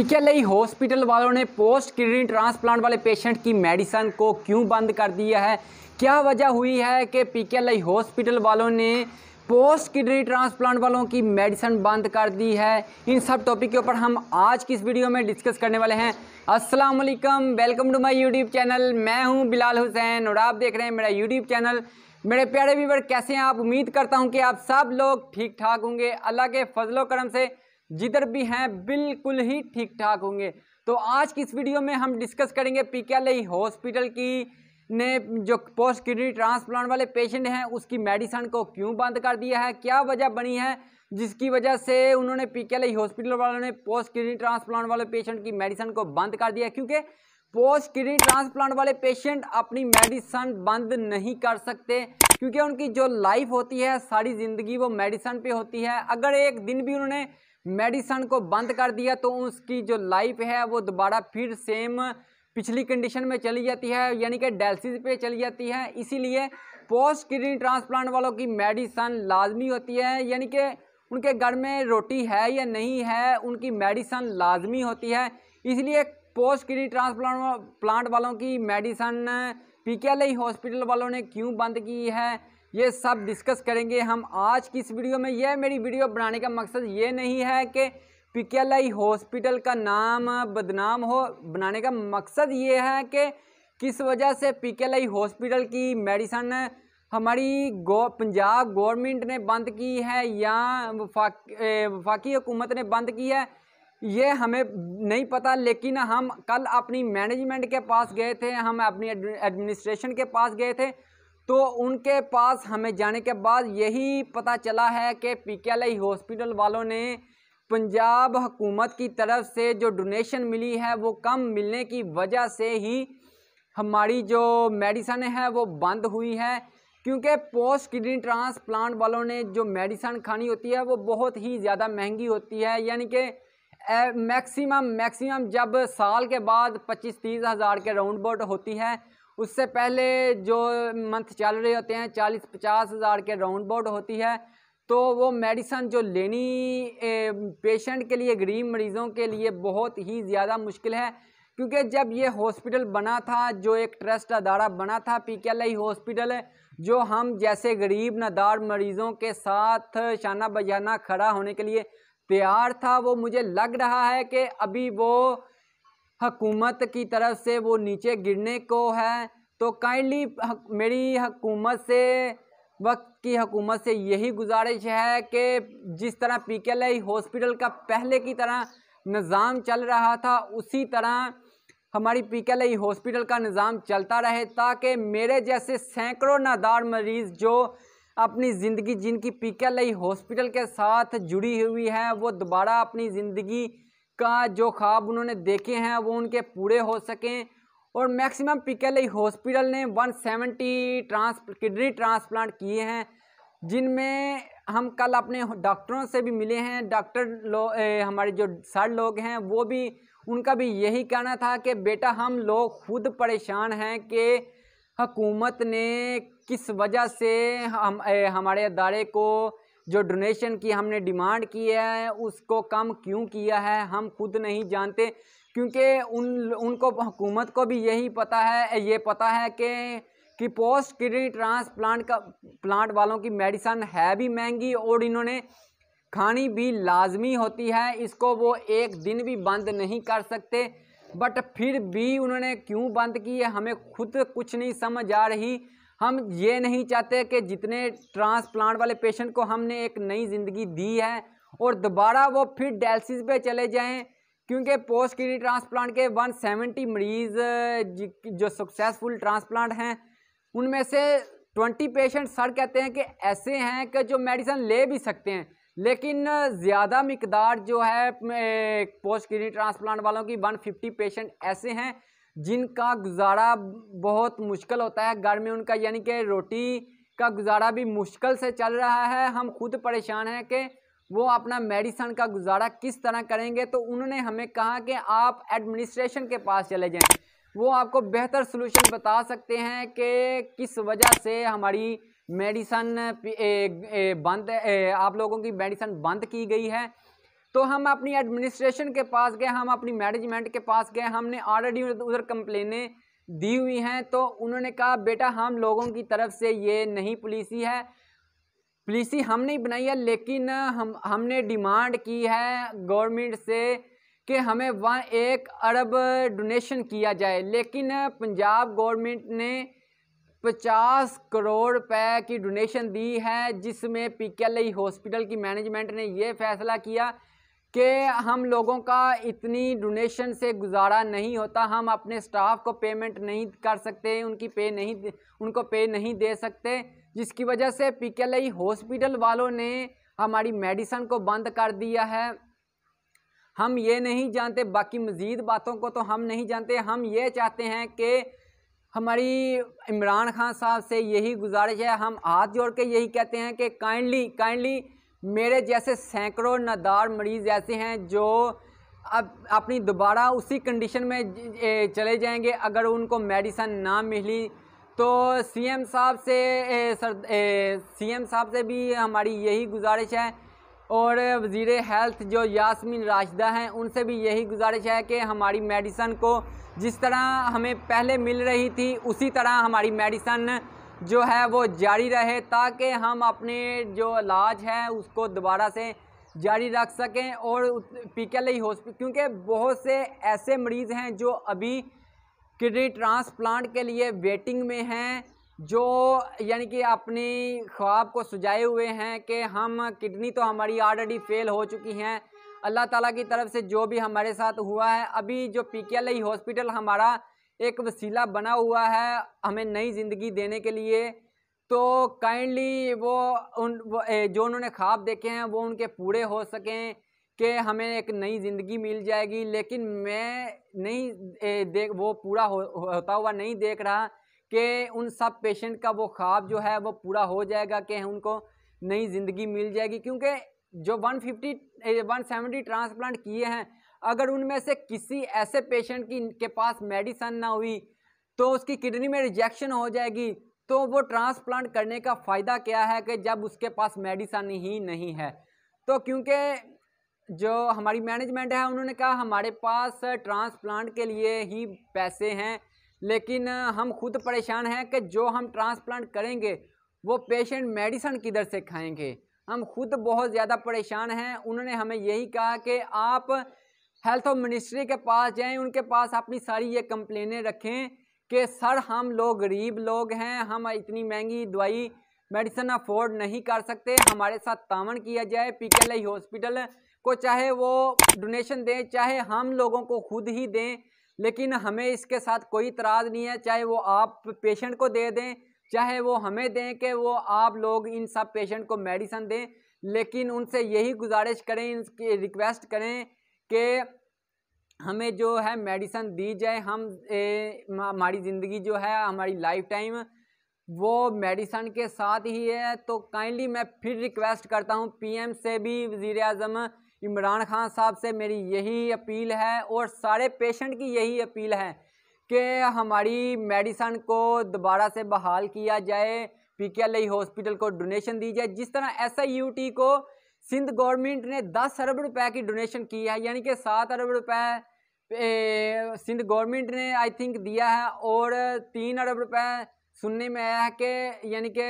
ठीक है लई हॉस्पिटल वालों ने पोस्ट किडनी ट्रांसप्लांट वाले पेशेंट की मेडिसन को क्यों बंद कर दिया है क्या वजह हुई है कि पी के लई हॉस्पिटल वालों ने पोस्ट किडनी ट्रांसप्लांट वालों की मेडिसिन बंद कर दी है इन सब टॉपिक के ऊपर हम आज की इस वीडियो में डिस्कस करने वाले हैं अस्सलाम वालेकुम welcome to my YouTube channel मैं हूं बिलाल हुसैन और आप देख रहे हैं मेरा यूट्यूब चैनल मेरे प्यारे व्यूवर कैसे हैं आप उम्मीद करता हूं कि आप सब लोग ठीक ठाक होंगे अल्लाह के फजलो करम से जिधर भी हैं बिल्कुल ही ठीक ठाक होंगे तो आज की इस वीडियो में हम डिस्कस करेंगे पी हॉस्पिटल की ने जो पोस्ट किडनी ट्रांसप्लांट वाले पेशेंट हैं उसकी मेडिसन को क्यों बंद कर दिया है क्या वजह बनी है जिसकी वजह से उन्होंने पी हॉस्पिटल वालों ने पोस्ट किडनी ट्रांसप्लांट वाले पेशेंट की मेडिसन को बंद कर दिया क्योंकि पोस्ट किडनी ट्रांसप्लांट वाले पेशेंट अपनी मेडिसन बंद नहीं कर सकते क्योंकि उनकी जो लाइफ होती है सारी ज़िंदगी वो मेडिसन पे होती है अगर एक दिन भी उन्होंने मेडिसन को बंद कर दिया तो उसकी जो लाइफ है वो दोबारा फिर सेम पिछली कंडीशन में चली जाती है यानी कि डायलिसिस पे चली जाती है इसीलिए पोस्ट किडनी ट्रांसप्लांट वालों की मेडिसन लाजमी होती है यानी कि उनके घर में रोटी है या नहीं है उनकी मेडिसन लाजमी होती है इसलिए पोस्ट किडनी ट्रांसप्लांट प्लांट वालों की मेडिसन पी के हॉस्पिटल वालों ने क्यों बंद की है ये सब डिस्कस करेंगे हम आज की इस वीडियो में यह मेरी वीडियो बनाने का मकसद ये नहीं है कि पिकेलाई हॉस्पिटल का नाम बदनाम हो बनाने का मकसद ये है कि किस वजह से पिकेलाई हॉस्पिटल की मेडिसन हमारी गो पंजाब गवर्नमेंट ने बंद की है या वफाकी हुकूमत ने बंद की है ये हमें नहीं पता लेकिन हम कल अपनी मैनेजमेंट के पास गए थे हम अपनी एडमिनिस्ट्रेशन के पास गए थे तो उनके पास हमें जाने के बाद यही पता चला है कि पी हॉस्पिटल वालों ने पंजाब हुकूमत की तरफ से जो डोनेशन मिली है वो कम मिलने की वजह से ही हमारी जो मेडिसन है वो बंद हुई है क्योंकि पोस्ट किडनी ट्रांसप्लांट वालों ने जो मेडिसन खानी होती है वो बहुत ही ज़्यादा महंगी होती है यानी कि मैक्सिमम मैक्सिमम जब साल के बाद पच्चीस तीस हज़ार के राउंड बोट होती है उससे पहले जो मंथ चल रहे होते हैं चालीस पचास हज़ार के राउंड बोर्ड होती है तो वो मेडिसन जो लेनी पेशेंट के लिए गरीब मरीज़ों के लिए बहुत ही ज़्यादा मुश्किल है क्योंकि जब ये हॉस्पिटल बना था जो एक ट्रस्ट अदारा बना था P K L eye hospital जो हम जैसे गरीब नदार मरीज़ों के साथ शाना बजाना खड़ा होने के लिए तैयार था वो मुझे लग रहा है कि अभी वो हकूमत की तरफ से वो नीचे गिरने को है तो काइंडली मेरी हकूमत से वक्त की हकूमत से यही गुजारिश है कि जिस तरह पी के एल हॉस्पिटल का पहले की तरह निज़ाम चल रहा था उसी तरह हमारी पी के एल हॉस्पिटल का निज़ाम चलता रहे ताकि मेरे जैसे सैकड़ों नादार मरीज़ जो अपनी ज़िंदगी जिनकी पी के लई हॉस्पिटल के साथ जुड़ी हुई है वो दोबारा अपनी ज़िंदगी का जो ख्वाब उन्होंने देखे हैं वो उनके पूरे हो सकें और मैक्सिमम पिकल हॉस्पिटल ने 170 ट्रांस किडनी ट्रांसप्लांट किए हैं जिनमें हम कल अपने डॉक्टरों से भी मिले हैं डॉक्टर लोग हमारे जो सर लोग हैं वो भी उनका भी यही कहना था कि बेटा हम लोग खुद परेशान हैं कि हकूमत ने किस वजह से हम ए, हमारे अदारे को जो डोनेशन की हमने डिमांड की है उसको कम क्यों किया है हम खुद नहीं जानते क्योंकि उन उनको हुकूमत को भी यही पता है ये पता है कि कि पोस्ट किडनी ट्रांसप्लांट का प्लांट वालों की मेडिसन है भी महंगी और इन्होंने खानी भी लाजमी होती है इसको वो एक दिन भी बंद नहीं कर सकते बट फिर भी उन्होंने क्यों बंद की है हमें खुद कुछ नहीं समझ आ रही हम ये नहीं चाहते कि जितने ट्रांसप्लांट वाले पेशेंट को हमने एक नई ज़िंदगी दी है और दोबारा वो फिर डायलिसिस पे चले जाएं क्योंकि पोस्ट किडनी ट्रांसप्लांट के 170 मरीज़ जो सक्सेसफुल ट्रांसप्लांट हैं उनमें से 20 पेशेंट सर कहते हैं कि ऐसे हैं कि जो मेडिसन ले भी सकते हैं लेकिन ज़्यादा मकदार जो है पोस्ट किडनी ट्रांसप्लांट वालों की 150 पेशेंट ऐसे हैं जिनका गुजारा बहुत मुश्किल होता है घर में उनका यानी कि रोटी का गुजारा भी मुश्किल से चल रहा है हम खुद परेशान हैं कि वो अपना मेडिसन का गुजारा किस तरह करेंगे तो उन्होंने हमें कहा कि आप एडमिनिस्ट्रेशन के पास चले जाएं वो आपको बेहतर सलूशन बता सकते हैं कि किस वजह से हमारी मेडिसन बंद आप लोगों की मेडिसन बंद की गई है तो हम अपनी एडमिनिस्ट्रेशन के पास गए हम अपनी मैनेजमेंट के पास गए हमने ऑलरेडी उधर कंप्लेनें दी हुई हैं तो उन्होंने कहा बेटा हम लोगों की तरफ से ये नहीं पुलिसी है पुलिसी हमने ही बनाई है लेकिन हम हमने डिमांड की है गवर्नमेंट से कि हमें वन एक अरब डोनेशन किया जाए लेकिन पंजाब गवर्नमेंट ने पचास करोड़ रुपए की डोनेशन दी है जिसमें पी हॉस्पिटल की मैनेजमेंट ने यह फैसला किया कि हम लोगों का इतनी डोनेशन से गुजारा नहीं होता हम अपने स्टाफ को पेमेंट नहीं कर सकते उनकी पे नहीं उनको पे नहीं दे सकते जिसकी वजह से पीकेएलआई हॉस्पिटल वालों ने हमारी मेडिसन को बंद कर दिया है हम ये नहीं जानते बाकी मज़ीद बातों को तो हम नहीं जानते हम ये चाहते हैं कि हमारी इमरान खान साहब से यही गुजारिश है हम हाथ जोड़ के यही कहते हैं कि काइंडली काइंडली मेरे जैसे सैकड़ों नदार मरीज़ ऐसे हैं जो अब अपनी दोबारा उसी कंडीशन में चले जाएंगे अगर उनको मेडिसन ना मिली तो सीएम साहब से सर सीएम साहब से भी हमारी यही गुजारिश है और वजीर हेल्थ जो यासमीन राशदा हैं उनसे भी यही गुजारिश है कि हमारी मेडिसन को जिस तरह हमें पहले मिल रही थी उसी तरह हमारी मेडिसन जो है वो जारी रहे ताकि हम अपने जो इलाज है उसको दोबारा से जारी रख सकें और पी के लिए हॉस्पिटल क्योंकि बहुत से ऐसे मरीज़ हैं जो अभी किडनी ट्रांसप्लांट के लिए वेटिंग में हैं जो यानी कि अपनी ख्वाब को सजाए हुए हैं कि हम किडनी तो हमारी ऑलरेडी फेल हो चुकी हैं अल्लाह ताला की तरफ से जो भी हमारे साथ हुआ है अभी जो पी के आई हॉस्पिटल हमारा एक वसीला बना हुआ है हमें नई ज़िंदगी देने के लिए तो काइंडली वो उन वो, जो उन्होंने ख्वाब देखे हैं वो उनके पूरे हो सकें कि हमें एक नई ज़िंदगी मिल जाएगी लेकिन मैं नहीं देख वो पूरा हो, होता हुआ नहीं देख रहा कि उन सब पेशेंट का वो ख्वाब जो है वो पूरा हो जाएगा कि उनको नई ज़िंदगी मिल जाएगी क्योंकि जो 150 170 ट्रांसप्लांट किए हैं अगर उनमें से किसी ऐसे पेशेंट की के पास मेडिसन ना हुई तो उसकी किडनी में रिजेक्शन हो जाएगी तो वो ट्रांसप्लांट करने का फ़ायदा क्या है कि जब उसके पास मेडिसन ही नहीं है तो क्योंकि जो हमारी मैनेजमेंट है उन्होंने कहा हमारे पास ट्रांसप्लांट के लिए ही पैसे हैं लेकिन हम खुद परेशान हैं कि जो हम ट्रांसप्लांट करेंगे वो पेशेंट मेडिसन किधर से खाएंगे हम खुद बहुत ज़्यादा परेशान हैं उन्होंने हमें यही कहा कि आप हेल्थ और मिनिस्ट्री के पास जाएं उनके पास अपनी सारी ये कंप्लेनें रखें कि सर हम लोग गरीब लोग हैं हम इतनी महंगी दवाई मेडिसिन अफोर्ड नहीं कर सकते हमारे साथ तावन किया जाए पी के आई हॉस्पिटल को चाहे वो डोनेशन दें चाहे हम लोगों को खुद ही दें लेकिन हमें इसके साथ कोई इतराज़ नहीं है चाहे वो आप पेशेंट को दे दें चाहे वो हमें दें कि वो आप लोग इन सब पेशेंट को मेडिसन दें लेकिन उनसे यही गुजारिश करें इनकी रिक्वेस्ट करें कि हमें जो है मेडिसन दी जाए हम हमारी ज़िंदगी जो है हमारी लाइफ टाइम वो मेडिसन के साथ ही है तो काइंडली मैं फिर रिक्वेस्ट करता हूँ पीएम से भी वज़ी अजम इमरान खान साहब से मेरी यही अपील है और सारे पेशेंट की यही अपील है कि हमारी मेडिसन को दोबारा से बहाल किया जाए पी के एल हॉस्पिटल को डोनेशन दी जाए जिस तरह एस आई यू टी को सिंध गवर्नमेंट ने दस अरब रुपए की डोनेशन की है यानी कि सात अरब रुपए सिंध गवर्नमेंट ने आई थिंक दिया है और तीन अरब रुपए सुनने में आया है कि यानी कि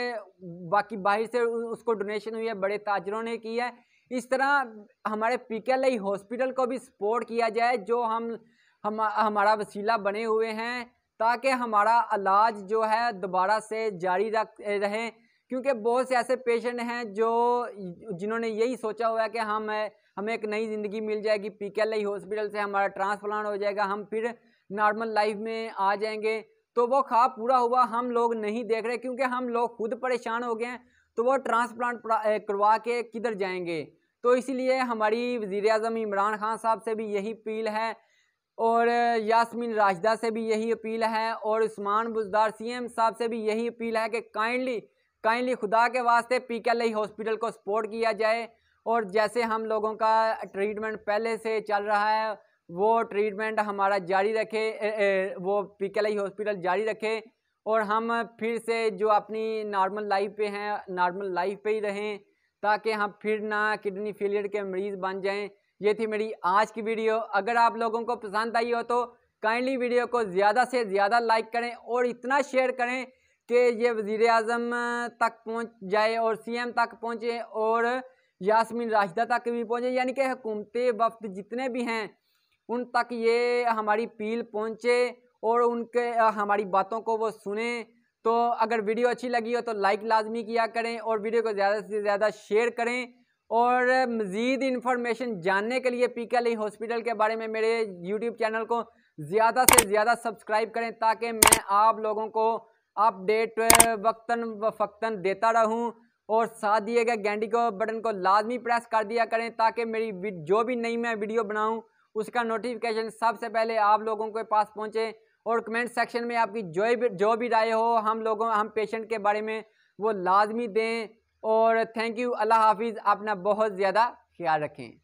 बाकी बाहर से उसको डोनेशन हुई है बड़े ताजरों ने की है इस तरह हमारे पी के हॉस्पिटल को भी सपोर्ट किया जाए जो हम हम हमारा वसीला बने हुए हैं ताकि हमारा इलाज जो है दोबारा से जारी रख रहे क्योंकि बहुत से ऐसे पेशेंट हैं जो जिन्होंने यही सोचा हुआ है कि हम हमें एक नई ज़िंदगी मिल जाएगी पी के आई हॉस्पिटल से हमारा ट्रांसप्लांट हो जाएगा हम फिर नॉर्मल लाइफ में आ जाएंगे तो वो ख्वाब पूरा हुआ हम लोग नहीं देख रहे क्योंकि हम लोग खुद परेशान हो गए हैं तो वो ट्रांसप्लांट करवा के किधर जाएंगे तो इसीलिए हमारी वज़ी अजम इमरान खान साहब से भी यही अपील है और यासमीन राजदा से भी यही अपील है और उस्मान बुजदार सीएम साहब से भी यही अपील है कि काइंडली काइंडली खुदा के वास्ते पी के एल हॉस्पिटल को सपोर्ट किया जाए और जैसे हम लोगों का ट्रीटमेंट पहले से चल रहा है वो ट्रीटमेंट हमारा जारी रखे ए, ए, वो पी के एल हॉस्पिटल जारी रखे और हम फिर से जो अपनी नॉर्मल लाइफ पे हैं नॉर्मल लाइफ पे ही रहें ताकि हम फिर ना किडनी फेलियर के मरीज़ बन जाएं ये थी मेरी आज की वीडियो अगर आप लोगों को पसंद आई हो तो काइंडली वीडियो को ज़्यादा से ज़्यादा लाइक करें और इतना शेयर करें कि ये वज़ी अजम तक पहुँच जाए और सी एम तक पहुँचे और यासमिन राशिदा तक भी पहुँचे यानी कि हुकूमत वफ्त जितने भी हैं उन तक ये हमारी पील पहुँचे और उनके हमारी बातों को वो सुने तो अगर वीडियो अच्छी लगी हो तो लाइक लाजमी किया करें और वीडियो को ज़्यादा से ज़्यादा शेयर करें और मज़ीद इन्फॉर्मेशन जानने के लिए पी के अली हॉस्पिटल के बारे में मेरे यूट्यूब चैनल को ज़्यादा से ज़्यादा सब्सक्राइब करें ताकि मैं आप लोगों को अपडेट वक्तन व फक्तन देता रहूं और साथ दिए गए घंटी को बटन को लाजमी प्रेस कर दिया करें ताकि मेरी जो भी नई मैं वीडियो बनाऊं उसका नोटिफिकेशन सबसे पहले आप लोगों के पास पहुंचे और कमेंट सेक्शन में आपकी जो भी जो भी राय हो हम लोगों हम पेशेंट के बारे में वो लाजमी दें और थैंक यू अल्लाह हाफिज़ अपना बहुत ज़्यादा ख्याल रखें